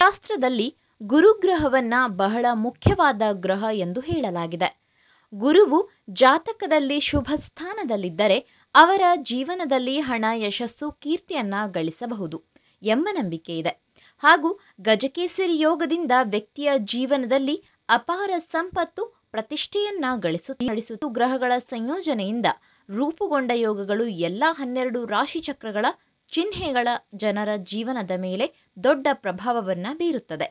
ಶಾಸ್ತ್ರದಲ್ಲಿ ಗುರುಗ್ರಹವನ್ನ ಬಹಳ ಮುಖ್ಯವಾದ ಗ್ರಹ ಎಂದು ಹೇಳಲಾಗಿದೆ ಗುರುವು ಜಾತಕದಲ್ಲಿ ಶುಭ ಸ್ಥಾನದಲ್ಲಿದ್ದರೆ ಅವರ ಜೀವನದಲ್ಲಿ ಹಣ ಯಶಸ್ಸು ಕೀರ್ತಿಯನ್ನ ಗಳಿಸಬಹುದು ಎಂಬ ನಂಬಿಕೆ ಇದೆ ಹಾಗೂ ಗಜಕೇಸರಿ ಯೋಗದಿಂದ ವ್ಯಕ್ತಿಯ ಜೀವನದಲ್ಲಿ ಅಪಾರ ಸಂಪತ್ತು ಪ್ರತಿಷ್ಠೆಯನ್ನ ಗಳಿಸುತ್ತ ಗ್ರಹಗಳ ಸಂಯೋಜನೆಯಿಂದ ರೂಪುಗೊಂಡ ಯೋಗಗಳು ಎಲ್ಲ ಹನ್ನೆರಡು ರಾಶಿ ಚಕ್ರಗಳ ಚಿಹ್ನೆಗಳ ಜನರ ಜೀವನದ ಮೇಲೆ ದೊಡ್ಡ ಪ್ರಭಾವವನ್ನು ಬೀರುತ್ತದೆ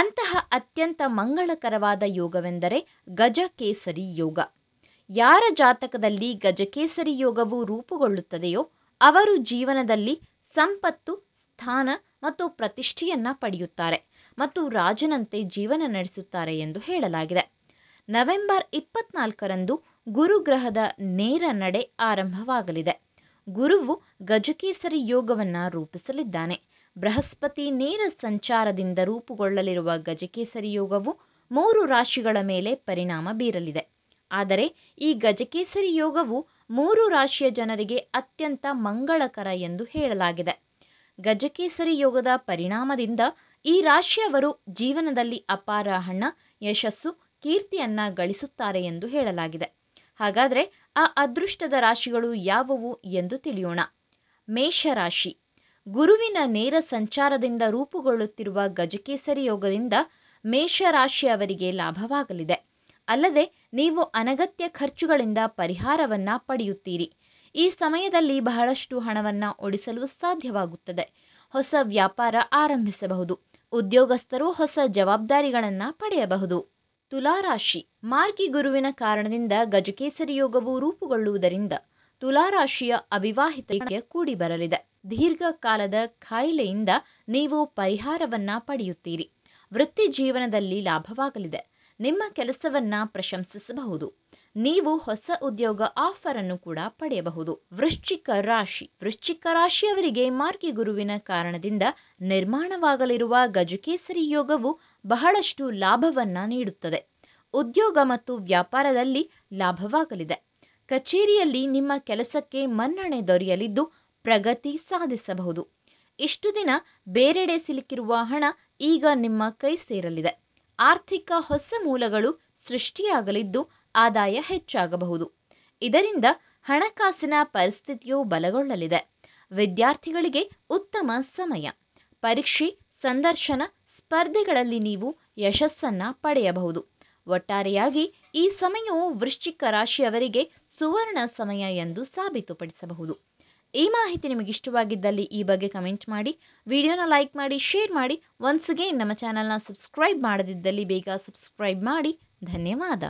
ಅಂತಹ ಅತ್ಯಂತ ಮಂಗಳಕರವಾದ ಯೋಗವೆಂದರೆ ಗಜಕೇಸರಿ ಯೋಗ ಯಾರ ಜಾತಕದಲ್ಲಿ ಗಜಕೇಸರಿ ಯೋಗವು ರೂಪುಗೊಳ್ಳುತ್ತದೆಯೋ ಅವರು ಜೀವನದಲ್ಲಿ ಸಂಪತ್ತು ಸ್ಥಾನ ಮತ್ತು ಪ್ರತಿಷ್ಠೆಯನ್ನು ಪಡೆಯುತ್ತಾರೆ ಮತ್ತು ರಾಜನಂತೆ ಜೀವನ ನಡೆಸುತ್ತಾರೆ ಎಂದು ಹೇಳಲಾಗಿದೆ ನವೆಂಬರ್ ಇಪ್ಪತ್ನಾಲ್ಕರಂದು ಗುರುಗ್ರಹದ ನೇರ ನಡೆ ಆರಂಭವಾಗಲಿದೆ ಗುರುವು ಗಜಕೇಸರಿ ಯೋಗವನ್ನು ರೂಪಿಸಲಿದ್ದಾನೆ ಬೃಹಸ್ಪತಿ ನೇರ ಸಂಚಾರದಿಂದ ರೂಪುಗೊಳ್ಳಲಿರುವ ಗಜಕೇಸರಿ ಯೋಗವು ಮೂರು ರಾಶಿಗಳ ಮೇಲೆ ಪರಿಣಾಮ ಬೀರಲಿದೆ ಆದರೆ ಈ ಗಜಕೇಸರಿ ಯೋಗವು ಮೂರು ರಾಶಿಯ ಜನರಿಗೆ ಅತ್ಯಂತ ಮಂಗಳಕರ ಎಂದು ಹೇಳಲಾಗಿದೆ ಗಜಕೇಸರಿ ಯೋಗದ ಪರಿಣಾಮದಿಂದ ಈ ರಾಶಿಯವರು ಜೀವನದಲ್ಲಿ ಅಪಾರ ಹಣ ಯಶಸ್ಸು ಕೀರ್ತಿಯನ್ನು ಗಳಿಸುತ್ತಾರೆ ಎಂದು ಹೇಳಲಾಗಿದೆ ಹಾಗಾದರೆ ಆ ಅದೃಷ್ಟದ ರಾಶಿಗಳು ಯಾವುವು ಎಂದು ತಿಳಿಯೋಣ ಮೇಷರಾಶಿ ಗುರುವಿನ ನೇರ ಸಂಚಾರದಿಂದ ರೂಪುಗೊಳ್ಳುತ್ತಿರುವ ಗಜಕೇಸರಿ ಯೋಗದಿಂದ ಮೇಷರಾಶಿಯವರಿಗೆ ಲಾಭವಾಗಲಿದೆ ಅಲ್ಲದೆ ನೀವು ಅನಗತ್ಯ ಖರ್ಚುಗಳಿಂದ ಪರಿಹಾರವನ್ನು ಪಡೆಯುತ್ತೀರಿ ಈ ಸಮಯದಲ್ಲಿ ಬಹಳಷ್ಟು ಹಣವನ್ನು ಓಡಿಸಲು ಸಾಧ್ಯವಾಗುತ್ತದೆ ಹೊಸ ವ್ಯಾಪಾರ ಆರಂಭಿಸಬಹುದು ಉದ್ಯೋಗಸ್ಥರು ಹೊಸ ಜವಾಬ್ದಾರಿಗಳನ್ನು ಪಡೆಯಬಹುದು ತುಲಾರಾಶಿ ಮಾರ್ಗಿ ಗುರುವಿನ ಕಾರಣದಿಂದ ಗಜಕೇಸರಿ ಯೋಗವು ರೂಪುಗೊಳ್ಳುವುದರಿಂದ ತುಲಾರಾಶಿಯ ಅವಿವಾಹಿತ ಕೂಡಿ ಬರಲಿದೆ ದೀರ್ಘಕಾಲದ ಖಾಯಿಲೆಯಿಂದ ನೀವು ಪರಿಹಾರವನ್ನ ಪಡೆಯುತ್ತೀರಿ ವೃತ್ತಿ ಜೀವನದಲ್ಲಿ ಲಾಭವಾಗಲಿದೆ ನಿಮ್ಮ ಕೆಲಸವನ್ನ ಪ್ರಶಂಸಿಸಬಹುದು ನೀವು ಹೊಸ ಉದ್ಯೋಗ ಆಫರ್ ಅನ್ನು ಕೂಡ ಪಡೆಯಬಹುದು ವೃಶ್ಚಿಕ ರಾಶಿ ವೃಶ್ಚಿಕ ರಾಶಿಯವರಿಗೆ ಮಾರ್ಗಿ ಗುರುವಿನ ಕಾರಣದಿಂದ ನಿರ್ಮಾಣವಾಗಲಿರುವ ಗಜಕೇಸರಿ ಯೋಗವು ಬಹಳಷ್ಟು ಲಾಭವನ್ನ ನೀಡುತ್ತದೆ ಉದ್ಯೋಗ ಮತ್ತು ವ್ಯಾಪಾರದಲ್ಲಿ ಲಾಭವಾಗಲಿದೆ ಕಚೇರಿಯಲ್ಲಿ ನಿಮ್ಮ ಕೆಲಸಕ್ಕೆ ಮನ್ನಣೆ ದೊರೆಯಲಿದ್ದು ಪ್ರಗತಿ ಸಾಧಿಸಬಹುದು ಇಷ್ಟು ದಿನ ಬೇರೆಡೆ ಸಿಲುಕಿರುವ ಹಣ ಈಗ ನಿಮ್ಮ ಕೈ ಸೇರಲಿದೆ ಆರ್ಥಿಕ ಹೊಸ ಮೂಲಗಳು ಸೃಷ್ಟಿಯಾಗಲಿದ್ದು ಆದಾಯ ಹೆಚ್ಚಾಗಬಹುದು ಇದರಿಂದ ಹಣಕಾಸಿನ ಪರಿಸ್ಥಿತಿಯು ಬಲಗೊಳ್ಳಲಿದೆ ವಿದ್ಯಾರ್ಥಿಗಳಿಗೆ ಉತ್ತಮ ಸಮಯ ಪರೀಕ್ಷೆ ಸಂದರ್ಶನ ಸ್ಪರ್ಧೆಗಳಲ್ಲಿ ನೀವು ಯಶಸ್ಸನ್ನು ಪಡೆಯಬಹುದು ಒಟ್ಟಾರೆಯಾಗಿ ಈ ಸಮಯವು ವೃಶ್ಚಿಕ ರಾಶಿಯವರಿಗೆ ಸುವರ್ಣ ಸಮಯ ಎಂದು ಸಾಬೀತುಪಡಿಸಬಹುದು ಈ ಮಾಹಿತಿ ನಿಮಗಿಷ್ಟವಾಗಿದ್ದಲ್ಲಿ ಈ ಬಗ್ಗೆ ಕಮೆಂಟ್ ಮಾಡಿ ವಿಡಿಯೋನ ಲೈಕ್ ಮಾಡಿ ಶೇರ್ ಮಾಡಿ ಒನ್ಸ್ ಅಗೇನ್ ನಮ್ಮ ಚಾನಲ್ನ ಸಬ್ಸ್ಕ್ರೈಬ್ ಮಾಡದಿದ್ದಲ್ಲಿ ಬೇಗ ಸಬ್ಸ್ಕ್ರೈಬ್ ಮಾಡಿ ಧನ್ಯವಾದ